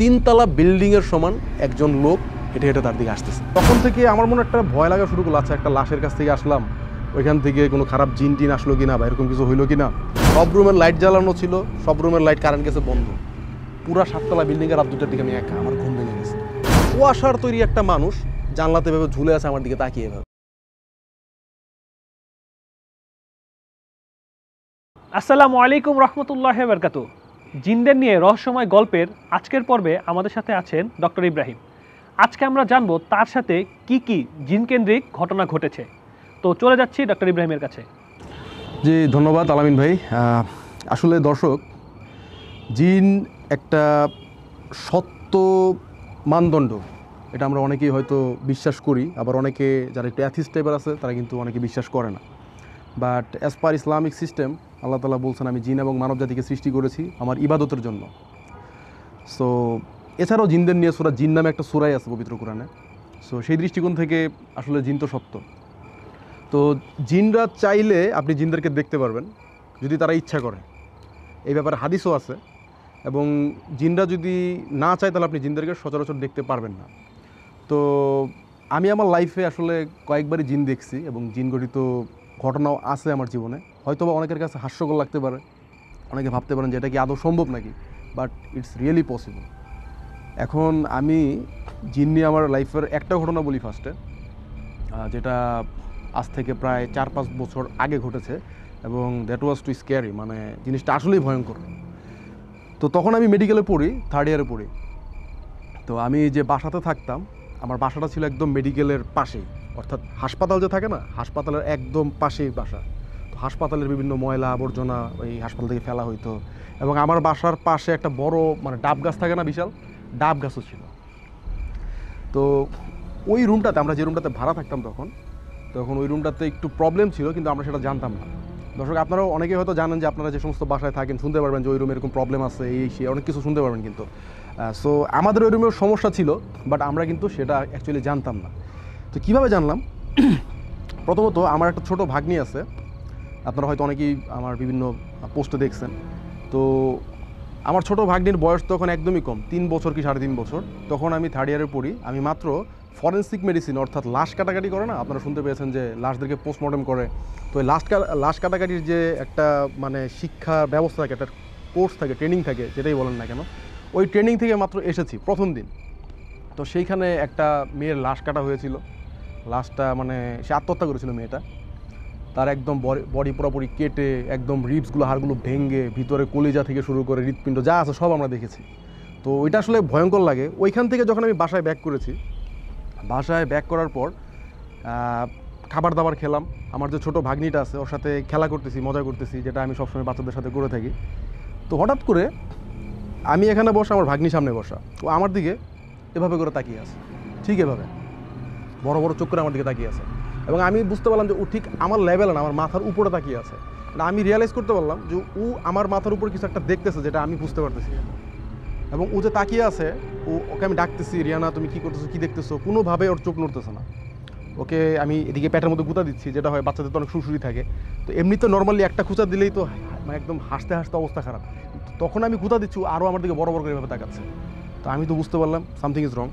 তিনতলা বিল্ডিংয়ের সমান একজন লোক হেঁটে হেঁটে তার দিকে আসতেছে তখন থেকে আমার মনে একটা ভয় লাগা শুরু করলো আচ্ছা একটা লাশের কাছ থেকে আসলাম ওইখান থেকে কোনো খারাপ জিন টিন আসলো কিনা বা এরকম কিছু হইলো কিনা সব রুমের লাইট জ্বালানো ছিল সব রুমের লাইট কারেন্ট গেছে বন্ধ পুরা সাততলা বিল্ডিংয়ের এর দুটার দিকে আমি একা আমার ঘুম ভেঙে গেছে কুয়াশার তৈরি একটা মানুষ জানলাতে এভাবে ঝুলে আছে আমার দিকে তাকিয়ে ভাবে আসসালামু আলাইকুম রহমতুল্লাহ বারকাতু জিনদের নিয়ে রহস্যময় গল্পের আজকের পর্বে আমাদের সাথে আছেন ডক্টর ইব্রাহিম আজকে আমরা জানব তার সাথে কি কি জিনকেন্দ্রিক ঘটনা ঘটেছে তো চলে যাচ্ছি ডক্টর ইব্রাহিমের কাছে জি ধন্যবাদ আলামিন ভাই আসলে দর্শক জিন একটা সত্য মানদণ্ড এটা আমরা অনেকেই হয়তো বিশ্বাস করি আবার অনেকে যারা একটু অ্যাথিস টাইপের আছে তারা কিন্তু অনেকে বিশ্বাস করে না but as per Islamic system Allah Taala বলছেন আমি জিন এবং মানব জাতিকে সৃষ্টি করেছি আমার ইবাদতের জন্য সো এছাড়াও জিনদের নিয়ে সুরা জিন নামে একটা সুরাই আছে পবিত্র কোরআনে সো সেই দৃষ্টিকোণ থেকে আসলে জিন তো সত্য তো জিনরা চাইলে আপনি জিনদেরকে দেখতে পারবেন যদি তারা ইচ্ছা করে এই ব্যাপারে হাদিসও আছে এবং জিনরা যদি না চায় তাহলে আপনি জিনদেরকে সচরাচর দেখতে পারবেন না তো আমি আমার লাইফে আসলে কয়েকবারই জিন দেখছি এবং জিন গঠিত ঘটনাও আছে আমার জীবনে হয়তোবা অনেকের কাছে হাস্যকর লাগতে পারে অনেকে ভাবতে পারেন যে এটা কি আদৌ সম্ভব নাকি বাট ইটস রিয়েলি পসিবল এখন আমি জিন্নি আমার লাইফের একটা ঘটনা বলি ফার্স্টে যেটা আজ থেকে প্রায় চার পাঁচ বছর আগে ঘটেছে এবং দ্যাট ওয়াজ টু স্কেয়ারি মানে জিনিসটা আসলেই ভয়ঙ্কর তো তখন আমি মেডিকেলে পড়ি থার্ড ইয়ারে পড়ি তো আমি যে বাসাতে থাকতাম আমার বাসাটা ছিল একদম মেডিকেলের পাশেই অর্থাৎ হাসপাতাল যে থাকে না হাসপাতালের একদম পাশেই বাসা হাসপাতালের বিভিন্ন ময়লা আবর্জনা ওই হাসপাতাল থেকে ফেলা হইতো এবং আমার বাসার পাশে একটা বড় মানে ডাব গাছ থাকে না বিশাল ডাব গাছও ছিল তো ওই রুমটাতে আমরা যে রুমটাতে ভাড়া থাকতাম তখন তখন ওই রুমটাতে একটু প্রবলেম ছিল কিন্তু আমরা সেটা জানতাম না দর্শক আপনারাও অনেকে হয়তো জানেন যে আপনারা যে সমস্ত বাসায় থাকেন শুনতে পারবেন যে ওই রুমে এরকম প্রবলেম আছে এই সে অনেক কিছু শুনতে পারবেন কিন্তু সো আমাদের ওই রুমেও সমস্যা ছিল বাট আমরা কিন্তু সেটা অ্যাকচুয়ালি জানতাম না তো কীভাবে জানলাম প্রথমত আমার একটা ছোট ভাগ্নি আছে আপনারা হয়তো অনেকেই আমার বিভিন্ন পোস্টে দেখছেন তো আমার ছোট ভাগ্নির বয়স তখন একদমই কম তিন বছর কি সাড়ে তিন বছর তখন আমি থার্ড ইয়ারে পড়ি আমি মাত্র ফরেন্সিক মেডিসিন অর্থাৎ লাশ কাটাকাটি করে না আপনারা শুনতে পেয়েছেন যে লাশদেরকে পোস্টমর্টম করে তো লাশ লাশ কাটাকাটির যে একটা মানে শিক্ষা ব্যবস্থা থাকে একটা কোর্স থাকে ট্রেনিং থাকে যেটাই বলেন না কেন ওই ট্রেনিং থেকে মাত্র এসেছি প্রথম দিন তো সেইখানে একটা মেয়ের লাশ কাটা হয়েছিল লাশটা মানে সে আত্মহত্যা করেছিল মেয়েটা তার একদম বডি পুরোপুরি কেটে একদম রিপসগুলো হাড়গুলো ভেঙে ভিতরে কলিজা থেকে শুরু করে হৃৎপিণ্ড যা আছে সব আমরা দেখেছি তো এটা আসলে ভয়ঙ্কর লাগে ওইখান থেকে যখন আমি বাসায় ব্যাক করেছি বাসায় ব্যাক করার পর খাবার দাবার খেলাম আমার যে ছোটো ভাগ্নিটা আছে ওর সাথে খেলা করতেছি মজা করতেছি যেটা আমি সবসময় বাচ্চাদের সাথে করে থাকি তো হঠাৎ করে আমি এখানে বসা আমার ভাগ্নি সামনে বসা ও আমার দিকে এভাবে করে তাকিয়ে আছে ঠিক এভাবে বড় বড় চোখ করে আমার দিকে তাকিয়ে আছে এবং আমি বুঝতে পারলাম যে ও ঠিক আমার লেভেলে না আমার মাথার উপরে তাকিয়ে আছে মানে আমি রিয়ালাইজ করতে পারলাম যে ও আমার মাথার উপর কিছু একটা দেখতেছে যেটা আমি বুঝতে পারতেছি এবং ও যে তাকিয়ে আছে ও ওকে আমি ডাকতেছি রিয়ানা তুমি কী করতেছো কী দেখতেছো কোনোভাবে ওর চোখ নড়তেছে না ওকে আমি এদিকে প্যাটের মধ্যে গুঁতা দিচ্ছি যেটা হয় বাচ্চাদের তো অনেক সুরসুরি থাকে তো এমনি তো নর্মালি একটা খুঁচা দিলেই তো মানে একদম হাসতে হাসতে অবস্থা খারাপ তখন আমি গুঁতা দিচ্ছি আরও আমার দিকে বড় বড় করে এভাবে তাকাচ্ছে তো আমি তো বুঝতে পারলাম সামথিং ইজ রং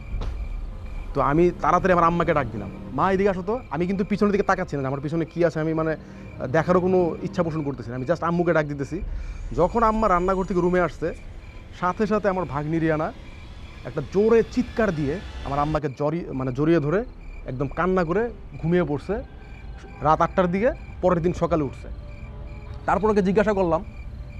তো আমি তাড়াতাড়ি আমার আম্মাকে ডাক দিলাম মা এদিকে আসো তো আমি কিন্তু পিছনের দিকে তাকাচ্ছি না আমার পিছনে কী আছে আমি মানে দেখারও কোনো ইচ্ছা পোষণ করতেছি না আমি জাস্ট আম্মুকে ডাক দিতেছি যখন আম্মা রান্নাঘর থেকে রুমে আসছে সাথে সাথে আমার ভাগ্নি রিয়ানা একটা জোরে চিৎকার দিয়ে আমার আম্মাকে জড়িয়ে মানে জড়িয়ে ধরে একদম কান্না করে ঘুমিয়ে পড়ছে রাত আটটার দিকে পরের দিন সকালে উঠছে তারপর ওকে জিজ্ঞাসা করলাম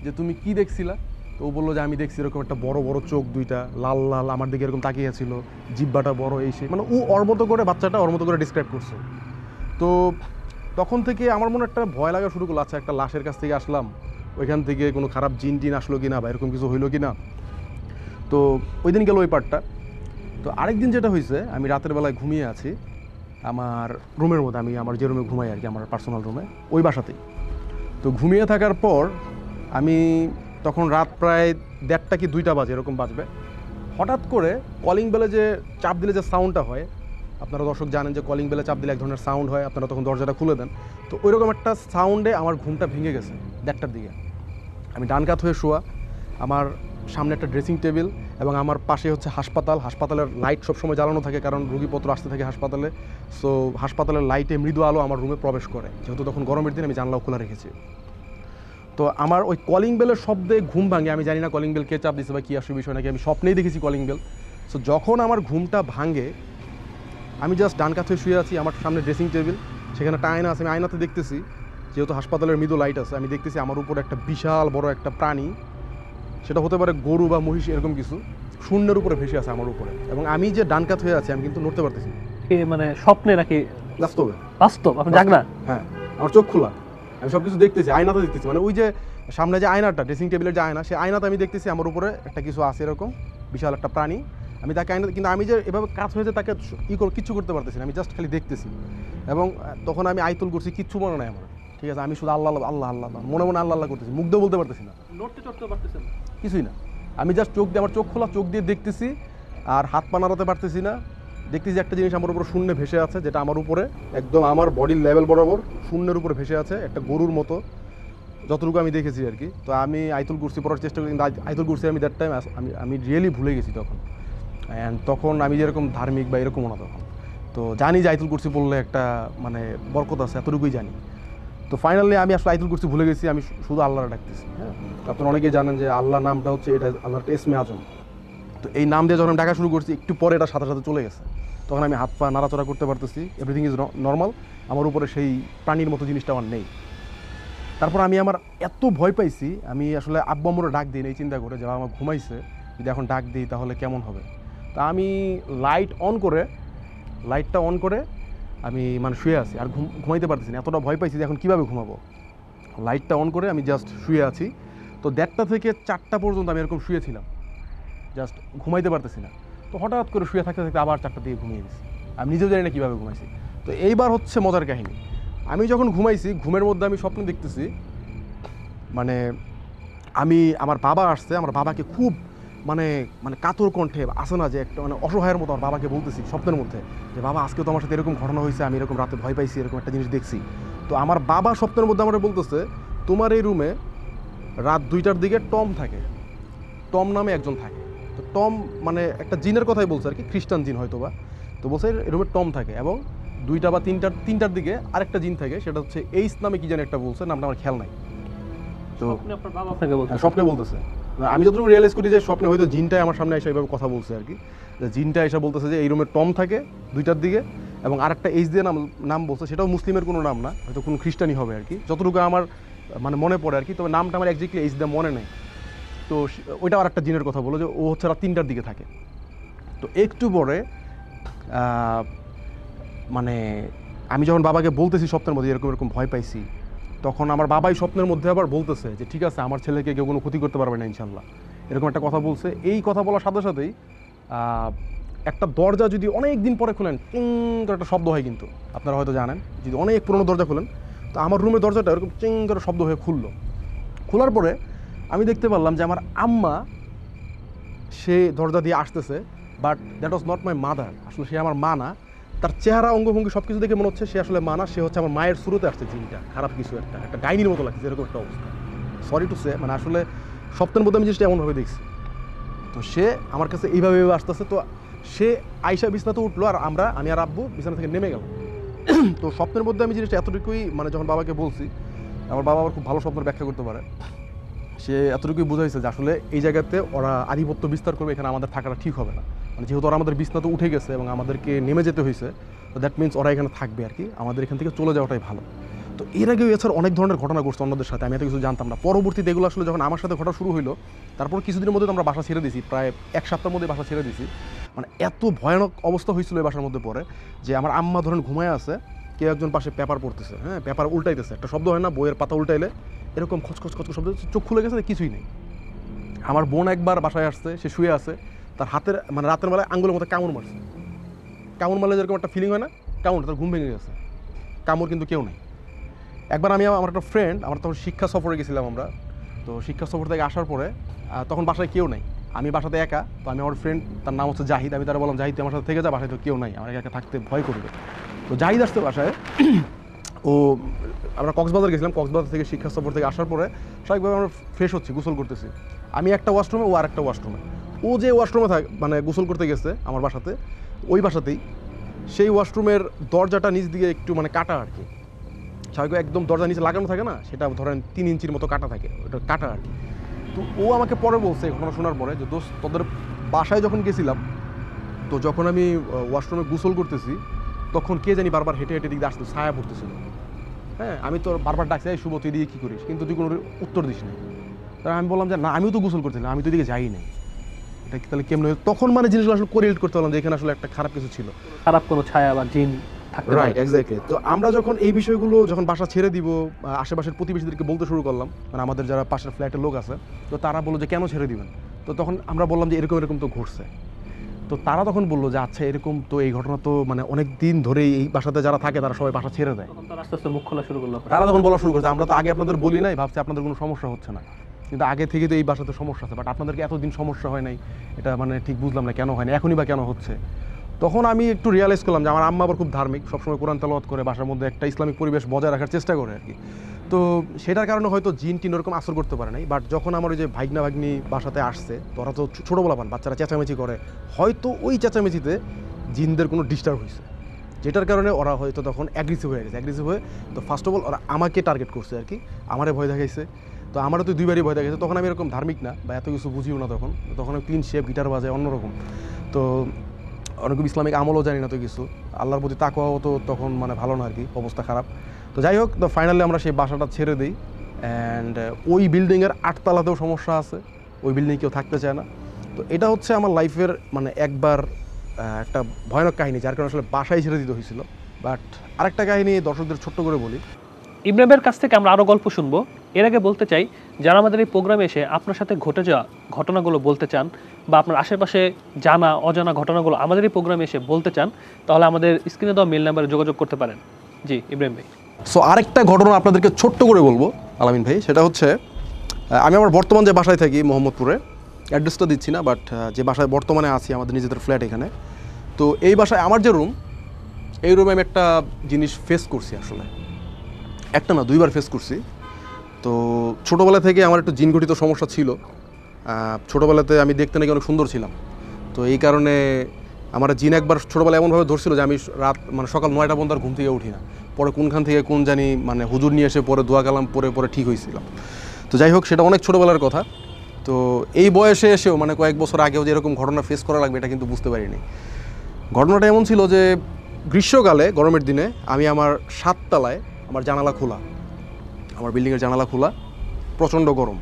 যে তুমি কি দেখছিলা তো ও বললো যে আমি দেখছি এরকম একটা বড় বড় চোখ দুইটা লাল লাল আমার দিকে এরকম তাকিয়ে ছিল জিব্বাটা বড় এই সে মানে ও ওর মতো করে বাচ্চাটা ওর মতো করে ডিসক্রাইব করছে তো তখন থেকে আমার মনে একটা ভয় লাগা শুরু করলো আচ্ছা একটা লাশের কাছ থেকে আসলাম ওইখান থেকে কোনো খারাপ জিন টিন আসলো কি না বা এরকম কিছু হইলো কি না তো ওই দিন গেল ওই পার্টটা তো আরেক দিন যেটা হয়েছে আমি রাতের বেলায় ঘুমিয়ে আছি আমার রুমের মধ্যে আমি আমার যে রুমে ঘুমাই আর কি আমার পার্সোনাল রুমে ওই বাসাতেই তো ঘুমিয়ে থাকার পর আমি তখন রাত প্রায় দেড়টা কি দুইটা বাজে এরকম বাজবে হঠাৎ করে কলিং বেলে যে চাপ দিলে যে সাউন্ডটা হয় আপনারা দর্শক জানেন যে কলিং বেলে চাপ দিলে এক ধরনের সাউন্ড হয় আপনারা তখন দরজাটা খুলে দেন তো ওইরকম একটা সাউন্ডে আমার ঘুমটা ভেঙে গেছে দেড়টার দিকে আমি ডান কাত হয়ে শোয়া আমার সামনে একটা ড্রেসিং টেবিল এবং আমার পাশে হচ্ছে হাসপাতাল হাসপাতালের লাইট সবসময় জ্বালানো থাকে কারণ রুগীপত্র আসতে থাকে হাসপাতালে সো হাসপাতালের লাইটে মৃদু আলো আমার রুমে প্রবেশ করে যেহেতু তখন গরমের দিন আমি জানলাও খোলা রেখেছি তো আমার ওই কলিং বেলের শব্দে ঘুম ভাঙে আমি জানি না কলিং বেল কে চাপ দিয়েছে বা কী আসবে বিষয় নাকি আমি স্বপ্নেই দেখেছি কলিং বেল সো যখন আমার ঘুমটা ভাঙে আমি জাস্ট ডান কাছে শুয়ে আছি আমার সামনে ড্রেসিং টেবিল সেখানে একটা আয়না আছে আমি আয়নাতে দেখতেছি যেহেতু হাসপাতালের মৃদু লাইট আছে আমি দেখতেছি আমার উপর একটা বিশাল বড় একটা প্রাণী সেটা হতে পারে গরু বা মহিষ এরকম কিছু শূন্যের উপরে ভেসে আছে আমার উপরে এবং আমি যে ডানকাত হয়ে আছি আমি কিন্তু নড়তে পারতেছি মানে স্বপ্নে নাকি বাস্তবে বাস্তব আপনি না হ্যাঁ আমার চোখ খোলা আমি সব কিছু দেখতেছি আয়নাতে দেখতেছি মানে ওই যে সামনে যে আয়নাটা ড্রেসিং টেবিলের যে আয়না সেই আয়নাতে আমি দেখতেছি আমার উপরে একটা কিছু আছে এরকম বিশাল একটা প্রাণী আমি তাকে আয়না কিন্তু আমি যে এভাবে কাজ হয়েছে তাকে ই করে কিচ্ছু করতে পারতেছি না আমি জাস্ট খালি দেখতেছি এবং তখন আমি আইতুল করছি কিচ্ছু মনে নাই আমার ঠিক আছে আমি শুধু আল্লাহ আল্লাহ আল্লাহ মনে মনে আল্লাহ আল্লাহ করতেছি মুগ্ধ বলতে পারতেছি না কিছুই না আমি জাস্ট চোখ দিয়ে আমার চোখ খোলা চোখ দিয়ে দেখতেছি আর হাত পা নাড়াতে পারতেছি না দেখতেছি একটা জিনিস আমার উপর শূন্য ভেসে আছে যেটা আমার উপরে একদম আমার বডির লেভেল বরাবর শূন্যের উপরে ভেসে আছে একটা গরুর মতো যতটুকু আমি দেখেছি আর কি তো আমি আইতুল কুর্সি পড়ার চেষ্টা করি কিন্তু আইতুল কুর্সি আমি দ্যাট টাইম আমি আমি রিয়েলি ভুলে গেছি তখন অ্যান্ড তখন আমি যেরকম ধার্মিক বা এরকমও না তখন তো জানি যে আইতুল কুর্সি পড়লে একটা মানে বরকত আছে এতটুকুই জানি তো ফাইনালি আমি আসলে আইতুল কুর্সি ভুলে গেছি আমি শুধু আল্লাহরা ডাকতেছি হ্যাঁ আপনার অনেকেই জানেন যে আল্লাহ নামটা হচ্ছে এটা আল্লাহর এসমে আজম তো এই নাম দিয়ে যখন আমি ডাকা শুরু করছি একটু পরে এটা সাথে সাথে চলে গেছে তখন আমি হাত পা নাড়াচড়া করতে পারতেছি এভরিথিং ইজ নর্মাল আমার উপরে সেই প্রাণীর মতো জিনিসটা আমার নেই তারপর আমি আমার এত ভয় পাইছি আমি আসলে আব্বু ডাক দিই এই চিন্তা করে যে আমার ঘুমাইছে যদি এখন ডাক দিই তাহলে কেমন হবে তা আমি লাইট অন করে লাইটটা অন করে আমি মানে শুয়ে আছি আর ঘুম ঘুমাইতে পারতেছি না এতটা ভয় পাইছি যে এখন কীভাবে ঘুমাবো লাইটটা অন করে আমি জাস্ট শুয়ে আছি তো দেড়টা থেকে চারটা পর্যন্ত আমি এরকম শুয়েছিলাম জাস্ট ঘুমাইতে পারতেছি না তো হঠাৎ করে শুয়ে থাকতে থাকতে আবার চারটা দিকে ঘুমিয়ে গেছি আমি নিজেও জানি না কীভাবে ঘুমাইছি তো এইবার হচ্ছে মজার কাহিনী আমি যখন ঘুমাইছি ঘুমের মধ্যে আমি স্বপ্ন দেখতেছি মানে আমি আমার বাবা আসছে আমার বাবাকে খুব মানে মানে কাতর কণ্ঠে আসে না যে একটা মানে অসহায়ের মতো আমার বাবাকে বলতেছি স্বপ্নের মধ্যে যে বাবা আজকে তো আমার সাথে এরকম ঘটনা হয়েছে আমি এরকম রাতে ভয় পাইছি এরকম একটা জিনিস দেখছি তো আমার বাবা স্বপ্নের মধ্যে আমার বলতেছে তোমার এই রুমে রাত দুইটার দিকে টম থাকে টম নামে একজন থাকে টম মানে একটা জিনের কথাই বলছে আর কি খ্রিস্টান জিন হয়তো বা তো বলছে এরকমের টম থাকে এবং দুইটা বা তিনটার তিনটার দিকে আরেকটা জিন থাকে সেটা হচ্ছে এইস নামে কি যেন একটা বলছে নামটা আমার খেয়াল নাই তো স্বপ্নে বলতেছে আমি যতটুকু রিয়েলাইজ করি যে স্বপ্নে হয়তো জিনটাই আমার সামনে এসে এইভাবে কথা বলছে আর কি জিনটা এসে বলতেছে যে এই রুমে টম থাকে দুইটার দিকে এবং আরেকটা এইচ দিয়ে নাম নাম বলছে সেটাও মুসলিমের কোনো নাম না হয়তো কোনো খ্রিস্টানই হবে আর কি যতটুকু আমার মানে মনে পড়ে আর কি তবে নামটা আমার একজাক্টলি এইচ দিয়ে মনে নেই তো ওইটা আর একটা জিনের কথা বলো যে ও হচ্ছে রাত তিনটার দিকে থাকে তো একটু পরে মানে আমি যখন বাবাকে বলতেছি স্বপ্নের মধ্যে এরকম এরকম ভয় পাইছি তখন আমার বাবাই স্বপ্নের মধ্যে আবার বলতেছে যে ঠিক আছে আমার ছেলেকে কেউ কোনো ক্ষতি করতে পারবে না ইনশাল্লাহ এরকম একটা কথা বলছে এই কথা বলার সাথে সাথেই একটা দরজা যদি অনেক দিন পরে খুলেন টিং করে একটা শব্দ হয় কিন্তু আপনারা হয়তো জানেন যদি অনেক পুরনো দরজা খুলেন তো আমার রুমের দরজাটা এরকম চিং করে শব্দ হয়ে খুললো খোলার পরে আমি দেখতে পারলাম যে আমার আম্মা সে দরজা দিয়ে আসতেছে but that was not my mother আসলে সে আমার মা না তার চেহারা অঙ্গভঙ্গি সব কিছু দেখে মনে হচ্ছে সে আসলে মানা সে হচ্ছে আমার মায়ের শুরুতে আসছে জিনটা খারাপ কিছু একটা একটা ডাইনির মতো লাগছে এরকম একটা অবস্থা সরি টু সে মানে আসলে সপ্তাহের মধ্যে আমি জিনিসটা এমনভাবে দেখছি তো সে আমার কাছে এইভাবে এইভাবে আসতেছে তো সে আইসা বিছনাতে উঠলো আর আমরা আমি আর আব্বু বিছানা থেকে নেমে গেলাম তো স্বপ্নের মধ্যে আমি জিনিসটা এতটুকুই মানে যখন বাবাকে বলছি আমার বাবা আবার খুব ভালো স্বপ্নের ব্যাখ্যা করতে পারে সে এতটুকুই বোঝাইছে যে আসলে এই জায়গাতে ওরা আধিপত্য বিস্তার করবে এখানে আমাদের থাকাটা ঠিক হবে না মানে যেহেতু ওরা আমাদের তো উঠে গেছে এবং আমাদেরকে নেমে যেতে হয়েছে তো দ্যাট মিনস ওরা এখানে থাকবে আর কি আমাদের এখান থেকে চলে যাওয়াটাই ভালো তো এর আগেও এছাড়া অনেক ধরনের ঘটনা ঘটছে অন্যদের সাথে আমি এত কিছু জানতাম না পরবর্তীতে এগুলো আসলে যখন আমার সাথে ঘটা শুরু হইলো তারপর কিছুদিনের মধ্যে তো আমরা বাসা ছেড়ে দিয়েছি প্রায় এক সপ্তাহের মধ্যে বাসা ছেড়ে দিয়েছি মানে এত ভয়ানক অবস্থা হয়েছিল এই বাসার মধ্যে পরে যে আমার আম্মা ধরেন ঘুমায় আছে কেউ একজন পাশে পেপার পড়তেছে হ্যাঁ পেপার উল্টাইতেছে একটা শব্দ হয় না বইয়ের পাতা উল্টাইলে এরকম খচখচ খচখচ শব্দ চোখ খুলে গেছে কিছুই নেই আমার বোন একবার বাসায় আসছে সে শুয়ে আছে তার হাতের মানে রাতের বেলায় আঙ্গুলের মতো কামড় মারছে কামড় মারলে যেরকম একটা ফিলিং হয় না কামড় তার ঘুম ভেঙে গেছে কামড় কিন্তু কেউ নেই একবার আমি আমার একটা ফ্রেন্ড আমার তখন শিক্ষা সফরে গেছিলাম আমরা তো শিক্ষা সফর থেকে আসার পরে তখন বাসায় কেউ নেই আমি বাসাতে একা তো আমি আমার ফ্রেন্ড তার নাম হচ্ছে জাহিদ আমি তারা বললাম জাহিদ আমার সাথে থেকে যা বাসায় তো কেউ নাই আমার একা থাকতে ভয় করবে তো জাহিদ আসতে বাসায় ও আমরা কক্সবাজার গেছিলাম কক্সবাজার থেকে শিক্ষা সফর থেকে আসার পরে স্বাভাবিকভাবে আমরা ফ্রেশ হচ্ছি গোসল করতেছি আমি একটা ওয়াশরুমে ও আর একটা ওয়াশরুমে ও যে ওয়াশরুমে থাক মানে গোসল করতে গেছে আমার বাসাতে ওই বাসাতেই সেই ওয়াশরুমের দরজাটা নিচ দিকে একটু মানে কাটা আর কি স্বাভাবিক একদম দরজা নিচে লাগানো থাকে না সেটা ধরেন তিন ইঞ্চির মতো কাটা থাকে ওটা কাটা আর কি তো ও আমাকে পরে বলছে ঘটনা শোনার পরে যে দোস্ত তোদের বাসায় যখন গেছিলাম তো যখন আমি ওয়াশরুমে গোসল করতেছি তখন কে জানি বারবার হেঁটে হেঁটে দিকে আসতো ছায়া পড়তেছিল হ্যাঁ আমি তোর বারবার ডাকছি শুভ তুই দিয়ে কী করিস কিন্তু তুই কোনো উত্তর দিস না তাই আমি বললাম যে না আমিও তো গোসল করছিলাম আমি তো দিকে যাই নাই এটা তাহলে কেমন তখন মানে জিনিসগুলো আসলে করে করতে পারলাম যে এখানে আসলে একটা খারাপ কিছু ছিল খারাপ কোনো ছায়া বা জিন রাইট এক্স্যাক্টলি তো আমরা যখন এই বিষয়গুলো যখন বাসা ছেড়ে দিব আশেপাশের প্রতিবেশীদেরকে বলতে শুরু করলাম মানে আমাদের যারা পাশের ফ্ল্যাটের লোক আছে তো তারা বললো যে কেন ছেড়ে দিবেন তো তখন আমরা বললাম যে এরকম এরকম তো ঘটছে তো তারা তখন বললো যে আচ্ছা এরকম তো এই ঘটনা তো মানে অনেক দিন ধরেই এই বাসাতে যারা থাকে তারা সবাই বাসা ছেড়ে দেয় আস্তে আস্তে মুখ খোলা শুরু করলো তারা তখন বলা শুরু করছে আমরা তো আগে আপনাদের বলি নাই ভাবছি আপনাদের কোনো সমস্যা হচ্ছে না কিন্তু আগে থেকে তো এই বাসাতে সমস্যা আছে বাট আপনাদেরকে এতদিন সমস্যা হয় নাই এটা মানে ঠিক বুঝলাম না কেন হয় না এখনই বা কেন হচ্ছে তখন আমি একটু রিয়ালাইজ করলাম যে আমার আম্মা আবার খুব ধার্মিক সবসময় কোরআন তেলাওয়াত করে বাসার মধ্যে একটা ইসলামিক পরিবেশ বজায় রাখার চেষ্টা করে আর কি তো সেটার কারণে হয়তো জিন টিন ওরকম আসর করতে পারে নাই বাট যখন আমার ওই যে ভাগনা ভাগ্নি বাসাতে আসছে তোরা তো ছোটো বলা পান বাচ্চারা চেঁচামেচি করে হয়তো ওই চেঁচামেচিতে জিনদের কোনো ডিস্টার্ব হয়েছে যেটার কারণে ওরা হয়তো তখন অ্যাগ্রেসিভ হয়ে গেছে অ্যাগ্রেসিভ হয়ে তো ফার্স্ট অফ অল ওরা আমাকে টার্গেট করছে আর কি আমারে ভয় দেখাইছে তো আমারও তো দুইবারই ভয় দেখাইছে তখন আমি এরকম ধার্মিক না বা এত কিছু বুঝিও না তখন তখন ক্লিন শেপ গিটার বাজে অন্যরকম তো অনেক ইসলামিক আমলও জানি না তো কিছু আল্লাহর প্রতি তাকুয়াও তো তখন মানে ভালো না আর কি অবস্থা খারাপ তো যাই হোক তো ফাইনালি আমরা সেই বাসাটা ছেড়ে দিই অ্যান্ড ওই বিল্ডিংয়ের আটতলাতেও সমস্যা আছে ওই বিল্ডিং কেউ থাকতে চায় না তো এটা হচ্ছে আমার লাইফের মানে একবার একটা ভয়ানক কাহিনী যার কারণে আসলে বাসায় ছেড়ে দিতে হয়েছিল বাট আরেকটা কাহিনী দর্শকদের ছোট্ট করে বলি ইব্রাহিমের কাছ থেকে আমরা আরও গল্প শুনবো এর আগে বলতে চাই যারা আমাদের এই প্রোগ্রামে এসে আপনার সাথে ঘটে যাওয়া ঘটনাগুলো বলতে চান বা আপনার আশেপাশে জানা অজানা ঘটনাগুলো আমাদের এই প্রোগ্রামে এসে বলতে চান তাহলে আমাদের স্ক্রিনে দেওয়া মেল নাম্বারে যোগাযোগ করতে পারেন জি ইব্রাহিম ভাই সো আরেকটা ঘটনা আপনাদেরকে ছোট্ট করে বলবো আলামিন ভাই সেটা হচ্ছে আমি আমার বর্তমান যে বাসায় থাকি মোহাম্মদপুরে অ্যাড্রেসটা দিচ্ছি না বাট যে বাসায় বর্তমানে আছি আমাদের নিজেদের ফ্ল্যাট এখানে তো এই বাসায় আমার যে রুম এই রুমে আমি একটা জিনিস ফেস করছি আসলে একটা না দুইবার ফেস করছি তো ছোটোবেলা থেকে আমার একটু জিনগঠিত সমস্যা ছিল ছোটোবেলাতে আমি দেখতে নাকি অনেক সুন্দর ছিলাম তো এই কারণে আমার জিন একবার ছোটোবেলায় এমনভাবে ধরছিল যে আমি রাত মানে সকাল নয়টা পর্যন্ত আর ঘুম থেকে উঠি না পরে কোনখান থেকে কোন জানি মানে হুজুর নিয়ে এসে পরে দোয়া গেলাম পরে পরে ঠিক হয়েছিলাম তো যাই হোক সেটা অনেক ছোটোবেলার কথা তো এই বয়সে এসেও মানে কয়েক বছর আগেও যে এরকম ঘটনা ফেস করা লাগবে এটা কিন্তু বুঝতে পারিনি ঘটনাটা এমন ছিল যে গ্রীষ্মকালে গরমের দিনে আমি আমার সাততলায় আমার জানালা খোলা আমার বিল্ডিংয়ের জানালা খোলা প্রচণ্ড গরম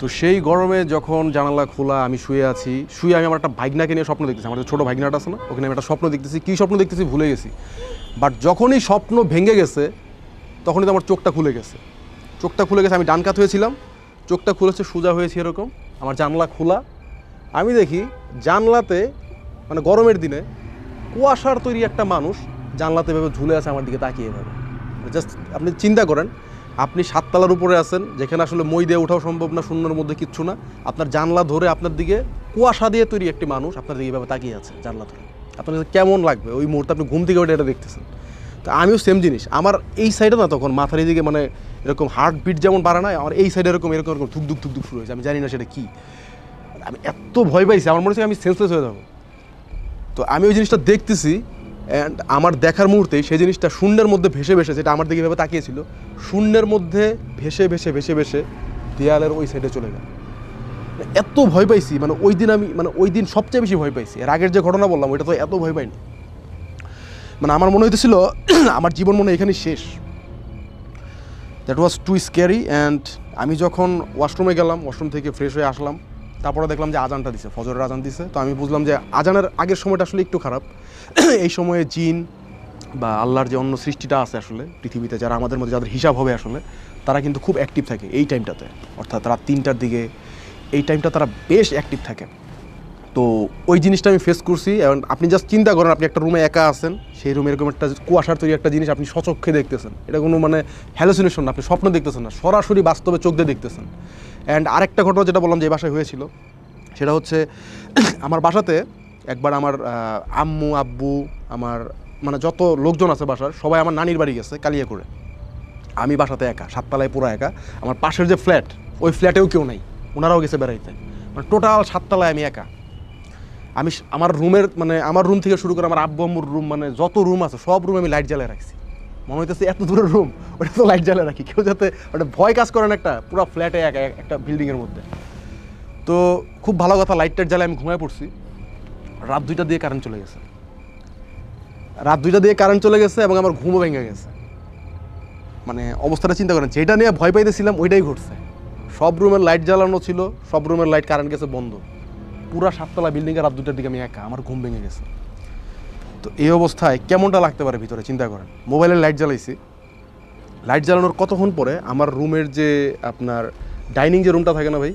তো সেই গরমে যখন জানালা খোলা আমি শুয়ে আছি শুয়ে আমি আমার একটা ভাইগনাকে নিয়ে স্বপ্ন দেখতেছি আমার ছোটো ভাইগনাটা আছে না ওখানে আমি একটা স্বপ্ন দেখতেছি কী স্বপ্ন দেখতেছি ভুলে গেছি বাট যখনই স্বপ্ন ভেঙে গেছে তখনই তো আমার চোখটা খুলে গেছে চোখটা খুলে গেছে আমি ডান কাত হয়েছিলাম চোখটা খুলেছে সোজা হয়েছে এরকম আমার জানলা খোলা আমি দেখি জানলাতে মানে গরমের দিনে কুয়াশার তৈরি একটা মানুষ জানলাতে এভাবে ঝুলে আছে আমার দিকে তাকিয়ে এভাবে জাস্ট মানে আপনি চিন্তা করেন আপনি সাততলার উপরে আছেন যেখানে আসলে মই দিয়ে ওঠাও সম্ভব না শূন্যর মধ্যে কিচ্ছু না আপনার জানলা ধরে আপনার দিকে কুয়াশা দিয়ে তৈরি একটি মানুষ আপনার দিকে এভাবে তাকিয়ে আছে জানলা ধরে আপনার কাছে কেমন লাগবে ওই মুহূর্তে আপনি ঘুম থেকে ওঠে এটা দেখতেছেন তো আমিও সেম জিনিস আমার এই সাইডে না তখন মাথার দিকে মানে এরকম হার্ট বিট যেমন বাড়া না আমার এই সাইডে এরকম এরকম এরকম ধুক ধুক ধুক ধুক শুরু হয়েছে আমি জানি না সেটা কী আমি এত ভয় পাইছি আমার মনে হচ্ছে আমি সেন্সলেস হয়ে যাবো তো আমি ওই জিনিসটা দেখতেছি অ্যান্ড আমার দেখার মুহূর্তেই সেই জিনিসটা শূন্যের মধ্যে ভেসে ভেসে যেটা আমার দিকে এভাবে তাকিয়েছিল শূন্যের মধ্যে ভেসে ভেসে ভেসে ভেসে দেয়ালের ওই সাইডে চলে গেল মানে এত ভয় পাইছি মানে ওই দিন আমি মানে ওই দিন সবচেয়ে বেশি ভয় পাইছি এর আগের যে ঘটনা বললাম ওইটা তো এত ভয় পাইনি মানে আমার মনে হইতেছিল আমার জীবন মনে এখানে শেষ that was too scary and আমি যখন ওয়াশরুমে গেলাম ওয়াশরুম থেকে ফ্রেশ হয়ে আসলাম তারপরে দেখলাম যে আজানটা দিছে ফজরের আজান দিছে তো আমি বুঝলাম যে আজানের আগের সময়টা আসলে একটু খারাপ এই সময়ে জিন বা আল্লাহর যে অন্য সৃষ্টিটা আছে আসলে পৃথিবীতে যারা আমাদের মধ্যে যাদের হিসাব হবে আসলে তারা কিন্তু খুব অ্যাক্টিভ থাকে এই টাইমটাতে অর্থাৎ রাত তিনটার দিকে এই টাইমটা তারা বেশ অ্যাক্টিভ থাকে তো ওই জিনিসটা আমি ফেস করছি এবং আপনি জাস্ট চিন্তা করেন আপনি একটা রুমে একা আছেন সেই রুমে এরকম একটা কুয়াশার তৈরি একটা জিনিস আপনি সচক্ষে দেখতেছেন এটা কোনো মানে হ্যালোসিনেশন না আপনি স্বপ্ন দেখতেছেন না সরাসরি বাস্তবে চোখ দিয়ে দেখতেছেন অ্যান্ড আরেকটা ঘটনা যেটা বললাম যে বাসায় হয়েছিল সেটা হচ্ছে আমার বাসাতে একবার আমার আম্মু আব্বু আমার মানে যত লোকজন আছে বাসার সবাই আমার নানির বাড়ি গেছে কালিয়া করে আমি বাসাতে একা সাততলায় পুরো একা আমার পাশের যে ফ্ল্যাট ওই ফ্ল্যাটেও কেউ নাই ওনারাও গেছে বেড়াইতে মানে টোটাল সাততলায় আমি একা আমি আমার রুমের মানে আমার রুম থেকে শুরু করে আমার আব্বু আম্মুর রুম মানে যত রুম আছে সব রুমে আমি লাইট জ্বালিয়ে রাখছি মনে হইতেছে এত দূরের রুম ওটা তো লাইট জ্বালিয়ে রাখি কেউ যাতে ওটা ভয় কাজ করেন একটা পুরো ফ্ল্যাটে একা একটা বিল্ডিংয়ের মধ্যে তো খুব ভালো কথা লাইট টাইট জ্বালে আমি ঘুমায় পড়ছি রাত দুইটা দিয়ে কারেন্ট চলে গেছে রাত দুইটা দিয়ে কারেন্ট চলে গেছে এবং আমার ঘুমও ভেঙে গেছে মানে অবস্থাটা চিন্তা করেন যেটা নিয়ে ভয় পাইতেছিলাম ওইটাই ঘটছে সব রুমের লাইট জ্বালানো ছিল সব রুমের লাইট কারেন্ট গেছে বন্ধ পুরা সাততলা বিল্ডিংয়ের রাত দুটার দিকে আমি একা আমার ঘুম ভেঙে গেছে তো এই অবস্থায় কেমনটা লাগতে পারে ভিতরে চিন্তা করেন মোবাইলে লাইট জ্বালাইছি লাইট জ্বালানোর কতক্ষণ পরে আমার রুমের যে আপনার ডাইনিং যে রুমটা থাকে না ভাই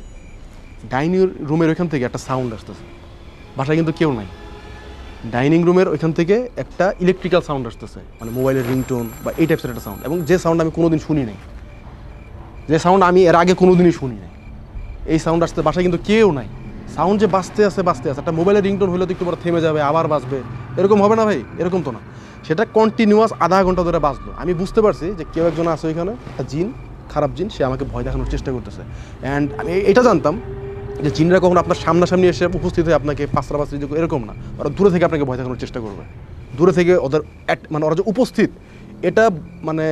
ডাইনিং রুমের ওইখান থেকে একটা সাউন্ড আসতেছে বাসায় কিন্তু কেউ নাই ডাইনিং রুমের ওইখান থেকে একটা ইলেকট্রিক্যাল সাউন্ড আসতেছে মানে মোবাইলের রিংটোন বা এই টাইপসের একটা সাউন্ড এবং যে সাউন্ড আমি কোনোদিন শুনি নাই যে সাউন্ড আমি এর আগে কোনোদিনই শুনি নাই এই সাউন্ড আসতে বাসায় কিন্তু কেউ নাই সাউন্ড যে বাঁচতে আছে বাঁচতে আছে একটা মোবাইলের রিংটোন হলে তো একটু পরে থেমে যাবে আবার বাঁচবে এরকম হবে না ভাই এরকম তো না সেটা কন্টিনিউয়াস আধা ঘন্টা ধরে বাঁচলো আমি বুঝতে পারছি যে কেউ একজন আছে ওইখানে একটা জিন খারাপ জিন সে আমাকে ভয় দেখানোর চেষ্টা করতেছে অ্যান্ড আমি এটা জানতাম যে চিনরা কখনো আপনার সামনাসামনি এসে উপস্থিত হয়ে আপনাকে পাঁচরা পাঁচরা যোগ এরকম না ওরা দূরে থেকে আপনাকে ভয় দেখানোর চেষ্টা করবে দূরে থেকে ওদের মানে ওরা যে উপস্থিত এটা মানে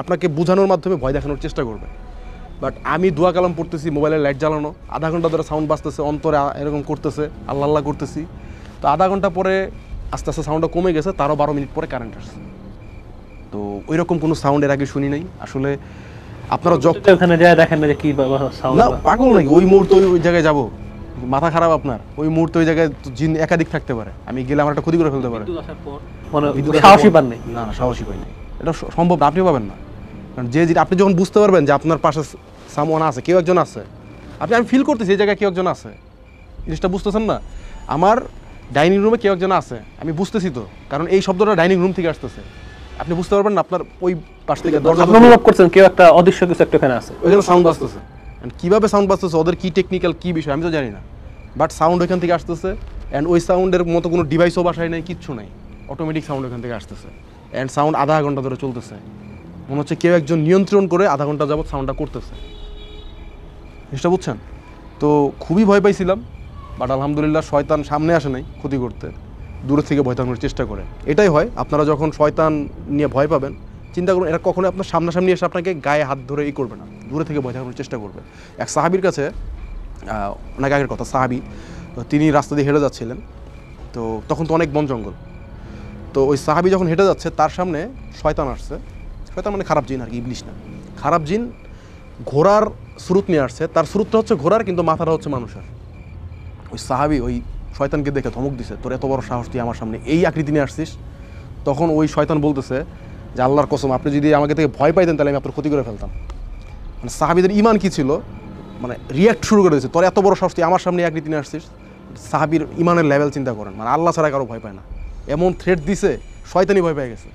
আপনাকে বোঝানোর মাধ্যমে ভয় দেখানোর চেষ্টা করবে বাট আমি দোয়া কালাম পড়তেছি মোবাইলে লাইট জ্বালানো আধা ঘন্টা ধরে সাউন্ড বাঁচতেছে অন্তরে এরকম করতেছে আল্লাহ আল্লাহ করতেছি তো আধা ঘন্টা পরে আস্তে আস্তে সাউন্ডটা কমে গেছে তারও বারো মিনিট পরে কারেন্ট আসছে তো ওই রকম কোনো সাউন্ড এর আগে শুনি নাই আসলে আপনারা যখন ওখানে যায় দেখেন না যে কি না পাগল নাকি ওই মুহূর্তে ওই জায়গায় মাথা খারাপ আপনার ওই মুহূর্তে ওই জায়গায় জিন একাধিক থাকতে পারে আমি গেলে আমার একটা ক্ষতি করে ফেলতে পারে মানে সাহসী পান না সাহসী পাই নাই এটা সম্ভব না আপনি পাবেন না কারণ যে আপনি যখন বুঝতে পারবেন যে আপনার পাশে সামোয়ান আছে কেউ একজন আছে আপনি আমি ফিল করতেছি এই জায়গায় কেউ একজন আছে জিনিসটা বুঝতেছেন না আমার ডাইনিং রুমে কেউ একজন আছে আমি বুঝতেছি তো কারণ এই শব্দটা ডাইনিং রুম থেকে আসতেছে আপনি বুঝতে পারবেন না আপনার ওই পাশ থেকে আপনি অনুভব করছেন কেউ একটা অদৃশ্য কিছু একটা ওখানে আছে ওই জন্য সাউন্ড এন্ড কীভাবে সাউন্ড আসতেছে ওদের কি টেকনিক্যাল কি বিষয় আমি তো জানি না বাট সাউন্ড ওখান থেকে আসতেছে অ্যান্ড ওই সাউন্ডের মতো কোনো ডিভাইসও বাসায় নেই কিচ্ছু নাই অটোমেটিক সাউন্ড ওখান থেকে আসতেছে অ্যান্ড সাউন্ড আধা ঘন্টা ধরে চলতেছে মনে হচ্ছে কেউ একজন নিয়ন্ত্রণ করে আধা ঘন্টা যাবৎ সাউন্ডটা করতেছে জিনিসটা বুঝছেন তো খুবই ভয় পাইছিলাম বাট আলহামদুলিল্লাহ শয়তান সামনে আসে নাই ক্ষতি করতে দূরে থেকে ভয় থাকানোর চেষ্টা করে এটাই হয় আপনারা যখন শয়তান নিয়ে ভয় পাবেন চিন্তা করুন এরা কখনো আপনার সামনাসামনি এসে আপনাকে গায়ে হাত ধরে ই করবে না দূরে থেকে ভয় থাকানোর চেষ্টা করবে এক সাহাবির কাছে অনেক আগের কথা সাহাবি তিনি রাস্তা দিয়ে হেঁটে যাচ্ছিলেন তো তখন তো অনেক বন জঙ্গল তো ওই সাহাবি যখন হেঁটে যাচ্ছে তার সামনে শয়তান আসছে শয়তান মানে খারাপ জিন আর কি ইবলিশ না খারাপ জিন ঘোড়ার স্রোত নিয়ে আসছে তার স্রোতটা হচ্ছে ঘোড়ার কিন্তু মাথাটা হচ্ছে মানুষের ওই সাহাবি ওই শয়তানকে দেখে ধমক দিছে তোর এত বড় সাহস তুই আমার সামনে এই আকৃতি নিয়ে আসছিস তখন ওই শয়তান বলতেছে যে আল্লাহর কসম আপনি যদি আমাকে থেকে ভয় পাইতেন তাহলে আমি আপনার ক্ষতি করে ফেলতাম মানে সাহাবিদের ইমান কী ছিল মানে রিয়াক্ট শুরু করে দিয়েছে তোর এত বড় সাহস তুই আমার সামনে আকৃতি নিয়ে আসছিস সাহাবির ইমানের লেভেল চিন্তা করেন মানে আল্লাহ ছাড়া কারো ভয় পায় না এমন থ্রেট দিছে শয়তানই ভয় পেয়ে গেছে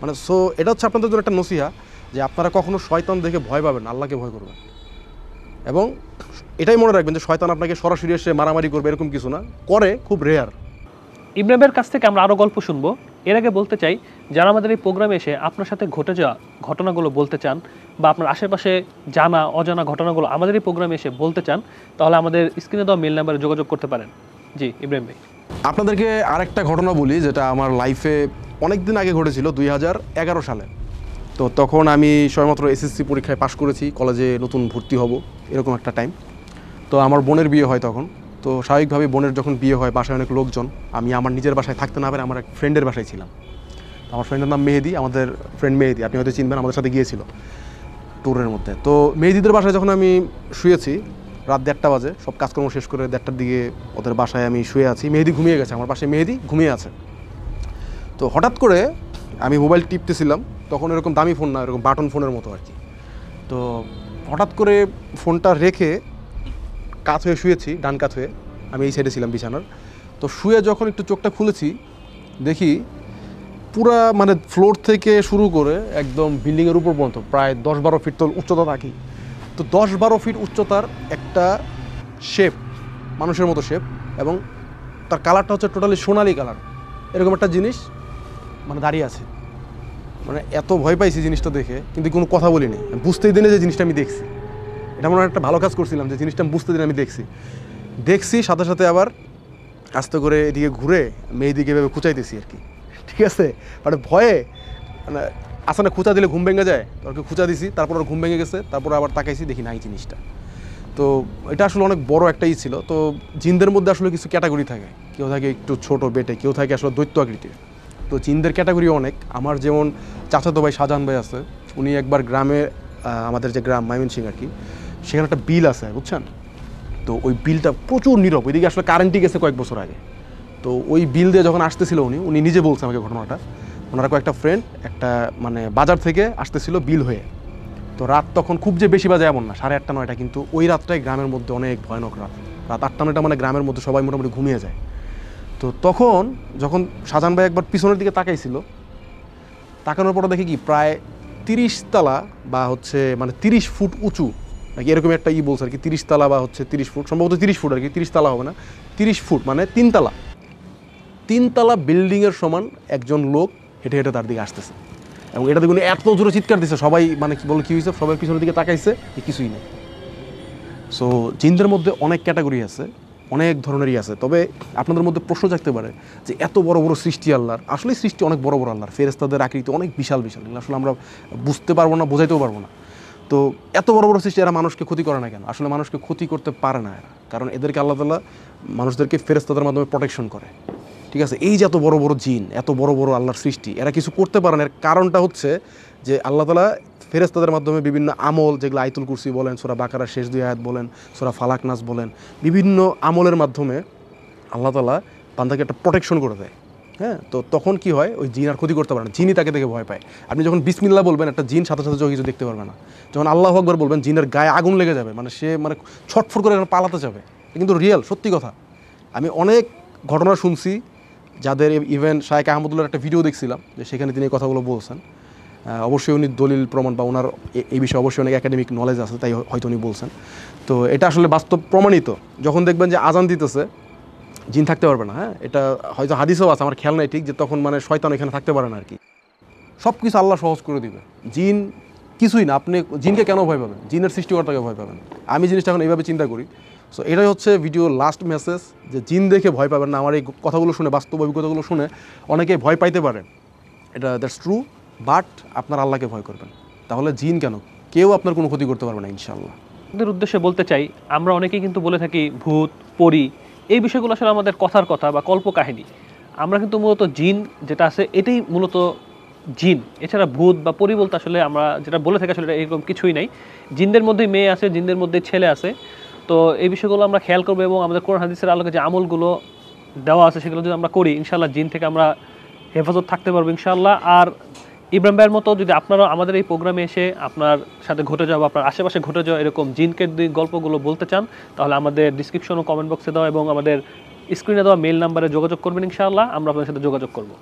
মানে সো এটা হচ্ছে আপনাদের জন্য একটা নসিহা যে আপনারা কখনো শয়তান দেখে ভয় পাবেন আল্লাহকে ভয় করবেন এবং এটাই মনে রাখবেন যে শয়তান আপনাকে সরাসরি এসে মারামারি করবে এরকম কিছু না করে খুব রেয়ার ইব্রাহিমের কাছ থেকে আমরা আরও গল্প শুনবো এর আগে বলতে চাই যারা আমাদের এই প্রোগ্রামে এসে আপনার সাথে ঘটে যাওয়া ঘটনাগুলো বলতে চান বা আপনার আশেপাশে জানা অজানা ঘটনাগুলো আমাদের এই প্রোগ্রামে এসে বলতে চান তাহলে আমাদের স্ক্রিনে দেওয়া মেল নাম্বারে যোগাযোগ করতে পারেন জি ইব্রাহিম ভাই আপনাদেরকে আরেকটা ঘটনা বলি যেটা আমার লাইফে অনেক দিন আগে ঘটেছিল দুই সালে তো তখন আমি সবেমাত্র এসএসসি পরীক্ষায় পাশ করেছি কলেজে নতুন ভর্তি হব এরকম একটা টাইম তো আমার বোনের বিয়ে হয় তখন তো স্বাভাবিকভাবে বোনের যখন বিয়ে হয় বাসায় অনেক লোকজন আমি আমার নিজের বাসায় থাকতে না পারে আমার এক ফ্রেন্ডের বাসায় ছিলাম আমার ফ্রেন্ডের নাম মেহেদি আমাদের ফ্রেন্ড মেহেদি আপনি হয়তো চিনবেন আমাদের সাথে গিয়েছিল ট্যুরের মধ্যে তো মেহেদিদের বাসায় যখন আমি শুয়েছি রাত দেড়টা বাজে সব কাজকর্ম শেষ করে দেড়টার দিকে ওদের বাসায় আমি শুয়ে আছি মেহেদি ঘুমিয়ে গেছে আমার পাশে মেহেদি ঘুমিয়ে আছে তো হঠাৎ করে আমি মোবাইল টিপতেছিলাম তখন এরকম দামি ফোন না এরকম বাটন ফোনের মতো আর কি তো হঠাৎ করে ফোনটা রেখে কাত হয়ে শুয়েছি ডান কাত হয়ে আমি এই সাইডে ছিলাম বিছানার তো শুয়ে যখন একটু চোখটা খুলেছি দেখি পুরা মানে ফ্লোর থেকে শুরু করে একদম বিল্ডিংয়ের উপর পর্যন্ত প্রায় দশ বারো ফিট তো উচ্চতা থাকি তো দশ বারো ফিট উচ্চতার একটা শেপ মানুষের মতো শেপ এবং তার কালারটা হচ্ছে টোটালি সোনালি কালার এরকম একটা জিনিস মানে দাঁড়িয়ে আছে মানে এত ভয় পাইছি জিনিসটা দেখে কিন্তু কোনো কথা বলিনি বুঝতেই দিনে যে জিনিসটা আমি দেখছি এটা মনে একটা ভালো কাজ করছিলাম যে জিনিসটা আমি বুঝতে দিনে আমি দেখছি দেখছি সাথে সাথে আবার আস্তে করে এদিকে ঘুরে মেয়েদিকে এভাবে খুঁচাইতেছি আর কি ঠিক আছে মানে ভয়ে মানে আসলে খুঁচা দিলে ঘুম ভেঙে যায় তাকে খুঁচা দিছি তারপর আর ঘুম ভেঙে গেছে তারপর আবার তাকাইছি দেখি নাই জিনিসটা তো এটা আসলে অনেক বড় একটাই ছিল তো জিনদের মধ্যে আসলে কিছু ক্যাটাগরি থাকে কেউ থাকে একটু ছোট বেটে কেউ থাকে আসলে দৈত্য আকৃতির তো চিনদের ক্যাটাগরি অনেক আমার যেমন চাচাতো ভাই শাহজাহান ভাই আছে উনি একবার গ্রামে আমাদের যে গ্রাম সিং আর কি সেখানে একটা বিল আছে বুঝছেন তো ওই বিলটা প্রচুর নীরব ওইদিকে আসলে কারেন্টই গেছে কয়েক বছর আগে তো ওই বিল দিয়ে যখন আসতেছিল উনি উনি নিজে বলছে আমাকে ঘটনাটা ওনারা কয়েকটা ফ্রেন্ড একটা মানে বাজার থেকে আসতেছিল বিল হয়ে তো রাত তখন খুব যে বেশি বাজে এমন না সাড়ে আটটা নয়টা কিন্তু ওই রাতটাই গ্রামের মধ্যে অনেক ভয়ানক রাত রাত আটটা নয়টা মানে গ্রামের মধ্যে সবাই মোটামুটি ঘুমিয়ে যায় তো তখন যখন শাহজাহান ভাই একবার পিছনের দিকে তাকাইছিল তাকানোর পরে দেখি কি প্রায় তিরিশ তালা বা হচ্ছে মানে তিরিশ ফুট উঁচু নাকি এরকম একটা ই বলছে আর কি তিরিশ তালা বা হচ্ছে তিরিশ ফুট সম্ভবত তিরিশ ফুট আর কি তিরিশ তালা হবে না তিরিশ ফুট মানে তিনতলা তিনতলা বিল্ডিংয়ের সমান একজন লোক হেঁটে হেঁটে তার দিকে আসতেছে এবং এটা দেখুন এত জোরে চিৎকার দিচ্ছে সবাই মানে কি বলে কী হয়েছে সবাই পিছনের দিকে তাকাইছে কিছুই নেই সো জিন্দের মধ্যে অনেক ক্যাটাগরি আছে অনেক ধরনেরই আছে তবে আপনাদের মধ্যে প্রশ্ন থাকতে পারে যে এত বড় বড় সৃষ্টি আল্লাহর আসলে সৃষ্টি অনেক বড় বড় আল্লাহর ফেরেস্তাদের আকৃতি অনেক বিশাল বিশাল এগুলো আসলে আমরা বুঝতে পারবো না বোঝাইতেও পারবো না তো এত বড় বড় সৃষ্টি এরা মানুষকে ক্ষতি করে না কেন আসলে মানুষকে ক্ষতি করতে পারে না এরা কারণ এদেরকে আল্লাহ তাল্লাহ মানুষদেরকে ফেরেস্তাদের মাধ্যমে প্রোটেকশন করে ঠিক আছে এই যে এত বড় বড় জিন এত বড় বড় আল্লাহর সৃষ্টি এরা কিছু করতে পারে না এর কারণটা হচ্ছে যে আল্লাহ তালা ফেরেস্তাদের মাধ্যমে বিভিন্ন আমল যেগুলো আইতুল কুরসি বলেন সোরা বাকারা শেষ দুই আয়াত বলেন সোরা ফালাক নাচ বলেন বিভিন্ন আমলের মাধ্যমে আল্লাহ তালা পান্তাকে একটা প্রোটেকশন করে দেয় হ্যাঁ তো তখন কি হয় ওই জিন আর ক্ষতি করতে পারে না জিনই তাকে দেখে ভয় পায় আপনি যখন বিসমিল্লা বলবেন একটা জিন সাথে সাথে কিছু দেখতে পারবে না যখন আল্লাহ আকবর বলবেন জিনের গায়ে আগুন লেগে যাবে মানে সে মানে ছটফট করে পালাতে যাবে কিন্তু রিয়েল সত্যি কথা আমি অনেক ঘটনা শুনছি যাদের ইভেন শায়েক আহমদুল্লার একটা ভিডিও দেখছিলাম যে সেখানে তিনি কথাগুলো বলছেন অবশ্যই উনি দলিল প্রমাণ বা ওনার এই বিষয়ে অবশ্যই অনেক একাডেমিক নলেজ আছে তাই হয়তো উনি বলছেন তো এটা আসলে বাস্তব প্রমাণিত যখন দেখবেন যে আজান দিতেছে জিন থাকতে পারবে না হ্যাঁ এটা হয়তো হাদিসও আছে আমার খেয়াল নাই ঠিক যে তখন মানে শয়তান এখানে থাকতে পারে না আর কি সব কিছু আল্লাহ সহজ করে দিবে জিন কিছুই না আপনি জিনকে কেন ভয় পাবেন জিনের সৃষ্টিকর্তাকে ভয় পাবেন আমি জিনিসটা এখন এইভাবে চিন্তা করি সো এটাই হচ্ছে ভিডিও লাস্ট মেসেজ যে জিন দেখে ভয় পাবেন না আমার এই কথাগুলো শুনে বাস্তব অভিজ্ঞতাগুলো শুনে অনেকে ভয় পাইতে পারে এটা দ্যাটস ট্রু বাট আপনার আল্লাহকে ভয় করবেন তাহলে জিন কেন কেউ আপনার কোনো ক্ষতি করতে পারবে না ইনশাল্লাহ আপনাদের উদ্দেশ্যে বলতে চাই আমরা অনেকেই কিন্তু বলে থাকি ভূত পরি এই বিষয়গুলো আসলে আমাদের কথার কথা বা কল্পকাহিনী আমরা কিন্তু মূলত জিন যেটা আছে এটাই মূলত জিন এছাড়া ভূত বা পরি বলতে আসলে আমরা যেটা বলে থাকি আসলে এরকম কিছুই নাই জিনদের মধ্যে মেয়ে আছে জিনদের মধ্যে ছেলে আছে তো এই বিষয়গুলো আমরা খেয়াল করবো এবং আমাদের কোরআন হাদিসের আলোকে যে আমলগুলো দেওয়া আছে সেগুলো যদি আমরা করি ইনশাল্লাহ জিন থেকে আমরা হেফাজত থাকতে পারবো ইনশাল্লাহ আর ইব্রাহিম ভাইয়ের মতো যদি আপনারা আমাদের এই প্রোগ্রামে এসে আপনার সাথে ঘটে যাওয়া আপনার আশেপাশে ঘটে যাওয়া এরকম জিনকে গল্পগুলো বলতে চান তাহলে আমাদের ডিসক্রিপশন ও কমেন্ট বক্সে দেওয়া এবং আমাদের স্ক্রিনে দেওয়া মেল নাম্বারে যোগাযোগ করবেন ইনশাআল্লাহ আমরা আপনাদের সাথে যোগাযোগ করব